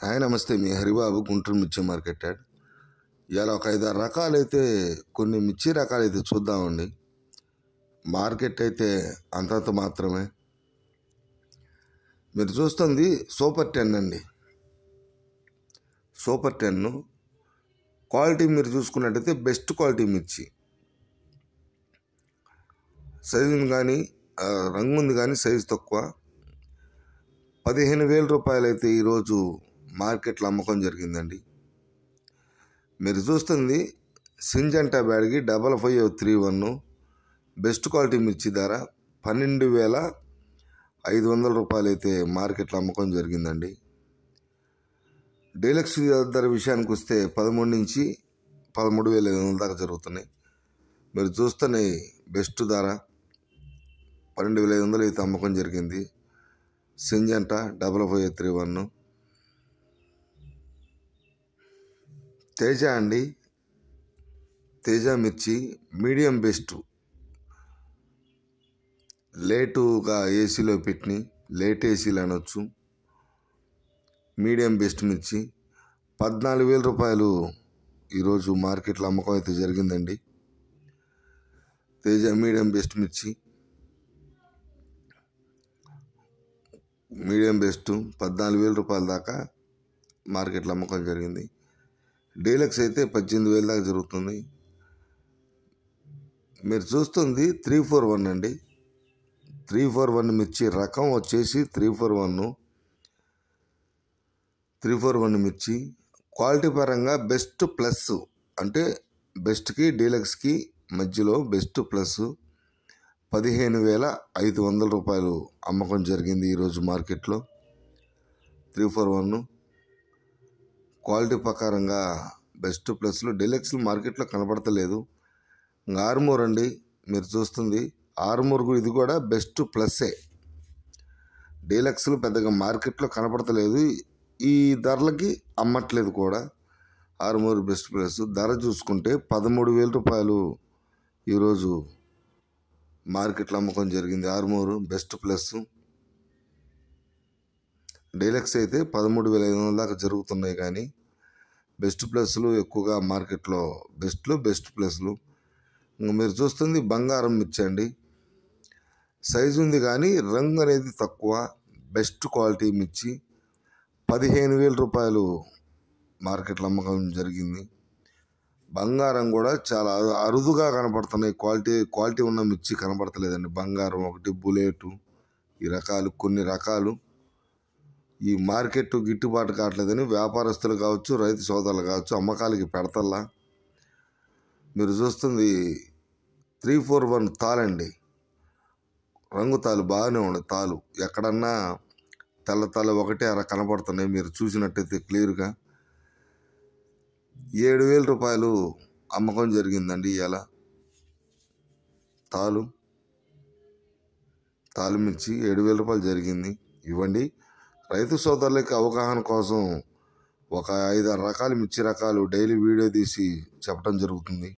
hi నమస్తే మీ హరిబాబు గుంటూరు మిర్చి market add ఇవాళ ఒక ఐదారు రకాలైతే కొన్ని మిర్చి రకాలైతే చూద్దామండి మార్కెట్ అయితే అంతంత మాత్రమే మీరు చూస్తుంది సూపర్ టెన్ అండి సూపర్ టెన్ క్వాలిటీ మీరు చూసుకున్నట్టయితే బెస్ట్ క్వాలిటీ మిర్చి సైజుని కానీ రంగు ఉంది కానీ సైజు తక్కువ పదిహేను వేల రూపాయలైతే ఈరోజు మార్కెట్లో అమ్మకం జరిగిందండి మీరు చూస్తుంది సింజంటా బ్యాడ్కి double five three one best quality మిర్చి ధర పన్నెండు వేల ఐదు వందల రూపాయలు అయితే మార్కెట్లో అమ్మకం జరిగిందండి డీలక్స్ ధర విషయానికి వస్తే పదమూడు నుంచి పదమూడు వేల ఐదు వందల దాకా జరుగుతున్నాయి మీరు చూస్తేనే బెస్ట్ ధర పన్నెండు వేల ఐదు వందలు అయితే అమ్మకం జరిగింది Syngenta double five three one Teja అండి తేజ మిర్చి మీడియం బెస్ట్ లేటుగా ఏసీలో పెట్టి లేట్ ఏసీలు అనొచ్చు మీడియం బెస్ట్ మిర్చి పద్నాలుగు వేల రూపాయలు ఈరోజు మార్కెట్లో అమ్మకం అయితే జరిగిందండి తేజ మీడియం బెస్ట్ మిర్చి మీడియం బెస్ట్ పద్నాలుగు వేల రూపాయల దాకా మార్కెట్లో అమ్మకం జరిగింది డీలక్స్ అయితే పద్దెనిమిది వేల దాకా జరుగుతుంది మీరు చూస్తుంది త్రీ ఫోర్ వన్ అండి త్రీ ఫోర్ వన్ మిర్చి రకం వచ్చేసి three four one three four one మిర్చి క్వాలిటీ పరంగా బెస్ట్ ప్లస్ అంటే బెస్ట్కి డీలక్స్కి మధ్యలో బెస్ట్ ప్లస్ పదిహేను వేల ఐదు వందల రూపాయలు అమ్మకం జరిగింది ఈరోజు మార్కెట్లో త్రీ ఫోర్ వన్ క్వాలిటీ ప్రకారంగా బెస్ట్ ప్లస్లు డీలక్స్లు మార్కెట్లో కనబడతలేదు ఆర్మోర్ అండి మీరు చూస్తుంది ఆర్మోర్ ఇది కూడా బెస్ట్ ప్లస్సే డీలక్స్లు పెద్దగా మార్కెట్లో కనపడతలేదు ఈ ధరలకి అమ్మట్లేదు కూడా ఆరుమూరు బెస్ట్ ప్లస్ ధర చూసుకుంటే పదమూడు వేల రూపాయలు ఈరోజు మార్కెట్లో అమ్మకం జరిగింది ఆరుమూరు బెస్ట్ ప్లస్ డీలక్స్ అయితే పదమూడు వేల ఐదు వందల దాకా జరుగుతున్నాయి కానీ బెస్ట్ ప్లస్లు ఎక్కువగా మార్కెట్లో బెస్ట్లు బెస్ట్ ప్లస్లు మీరు చూస్తుంది బంగారం మిర్చండి సైజు ఉంది కానీ రంగు అనేది తక్కువ బెస్ట్ క్వాలిటీ మిర్చి పదిహేను వేల రూపాయలు మార్కెట్లో అమ్మకం జరిగింది బంగారం కూడా చాలా అరుదుగా కనపడుతున్నాయి క్వాలిటీ క్వాలిటీ ఉన్న మిర్చి కనపడతలేదండి బంగారం ఒకటి బుల్లెటు ఈ రకాలు కొన్ని రకాలు ఈ మార్కెట్ గిట్టుబాటు కావట్లేదని వ్యాపారస్తులు కావచ్చు రైతు సోదరులు కావచ్చు అమ్మకాలకి పెడతల్లా మీరు చూస్తుంది త్రీ ఫోర్ వన్ తాలండి రంగు తాలు బాగానే ఉంది తాలు ఎక్కడన్నా తెల్ల తల ఒకటే అర కనపడుతున్నాయి మీరు చూసినట్టయితే క్లియర్గా ఏడు వేల రూపాయలు అమ్మకం జరిగిందండి ఇలా తాలు తాలు మించి ఏడు వేల రూపాయలు జరిగింది ఇవ్వండి రైతు సోదరులకి అవగాహన కోసం ఒక ఐదారు రకాల మిర్చి రకాలు డైలీ వీడియో తీసి చెప్పడం జరుగుతుంది